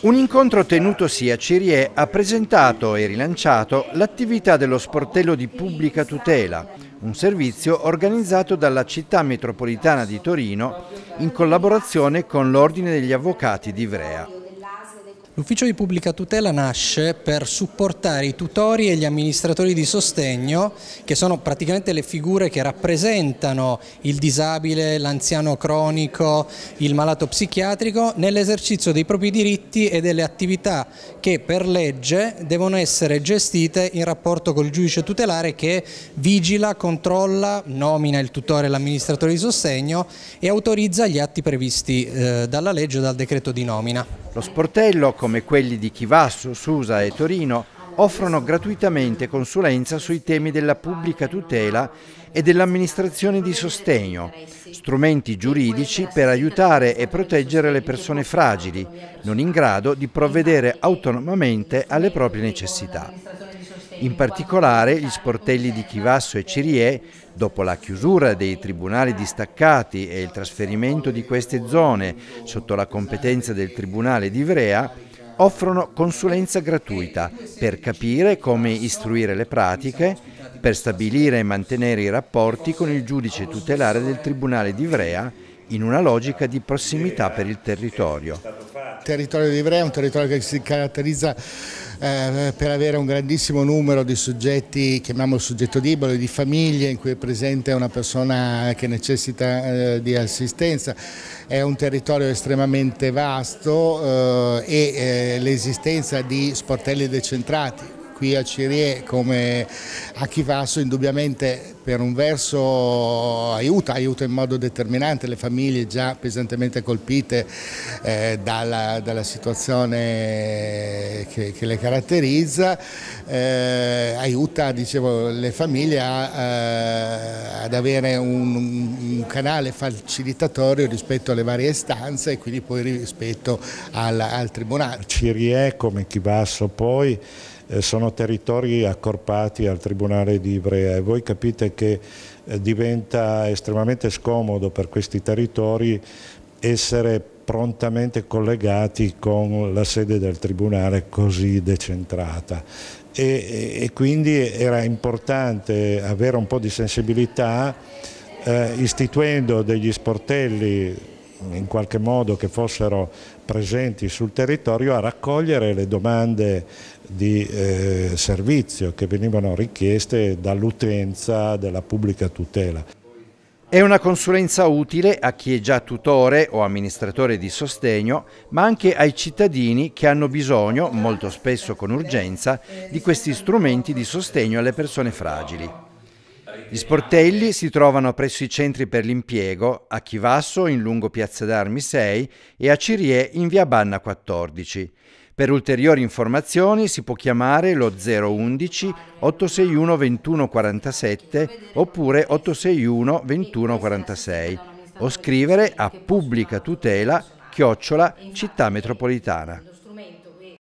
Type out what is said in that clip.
Un incontro tenutosi a Cirie ha presentato e rilanciato l'attività dello sportello di pubblica tutela, un servizio organizzato dalla città metropolitana di Torino in collaborazione con l'Ordine degli Avvocati di Ivrea. L'ufficio di pubblica tutela nasce per supportare i tutori e gli amministratori di sostegno che sono praticamente le figure che rappresentano il disabile, l'anziano cronico, il malato psichiatrico nell'esercizio dei propri diritti e delle attività che per legge devono essere gestite in rapporto col giudice tutelare che vigila, controlla, nomina il tutore e l'amministratore di sostegno e autorizza gli atti previsti eh, dalla legge o dal decreto di nomina. Lo sportello come quelli di Chivasso, Susa e Torino offrono gratuitamente consulenza sui temi della pubblica tutela e dell'amministrazione di sostegno, strumenti giuridici per aiutare e proteggere le persone fragili, non in grado di provvedere autonomamente alle proprie necessità. In particolare gli sportelli di Chivasso e Cirie, dopo la chiusura dei tribunali distaccati e il trasferimento di queste zone sotto la competenza del Tribunale di Ivrea, offrono consulenza gratuita per capire come istruire le pratiche, per stabilire e mantenere i rapporti con il giudice tutelare del Tribunale di Ivrea in una logica di prossimità per il territorio. Il territorio di Ivrea è un territorio che si caratterizza eh, per avere un grandissimo numero di soggetti, chiamiamolo soggetto libero, di famiglie in cui è presente una persona che necessita eh, di assistenza. È un territorio estremamente vasto eh, e eh, l'esistenza di sportelli decentrati qui a Cirie come a Chivasso indubbiamente per un verso aiuta, aiuta in modo determinante le famiglie già pesantemente colpite eh, dalla, dalla, situazione che, che le caratterizza, eh, aiuta dicevo, le famiglie a, eh, ad avere un, un canale facilitatorio rispetto alle varie istanze e quindi poi rispetto al, al Tribunale. Cirie come Chivasso poi eh, sono territori accorpati al Tribunale di Ivrea e voi capite che eh, diventa estremamente scomodo per questi territori essere prontamente collegati con la sede del Tribunale così decentrata. E, e quindi era importante avere un po' di sensibilità eh, istituendo degli sportelli in qualche modo che fossero presenti sul territorio a raccogliere le domande di eh, servizio che venivano richieste dall'utenza della pubblica tutela. È una consulenza utile a chi è già tutore o amministratore di sostegno, ma anche ai cittadini che hanno bisogno, molto spesso con urgenza, di questi strumenti di sostegno alle persone fragili. Gli sportelli si trovano presso i centri per l'impiego, a Chivasso in lungo Piazza d'Armi 6 e a Cirie in via Banna 14. Per ulteriori informazioni si può chiamare lo 011 861 2147 oppure 861 2146 o scrivere a pubblica tutela chiocciola città metropolitana.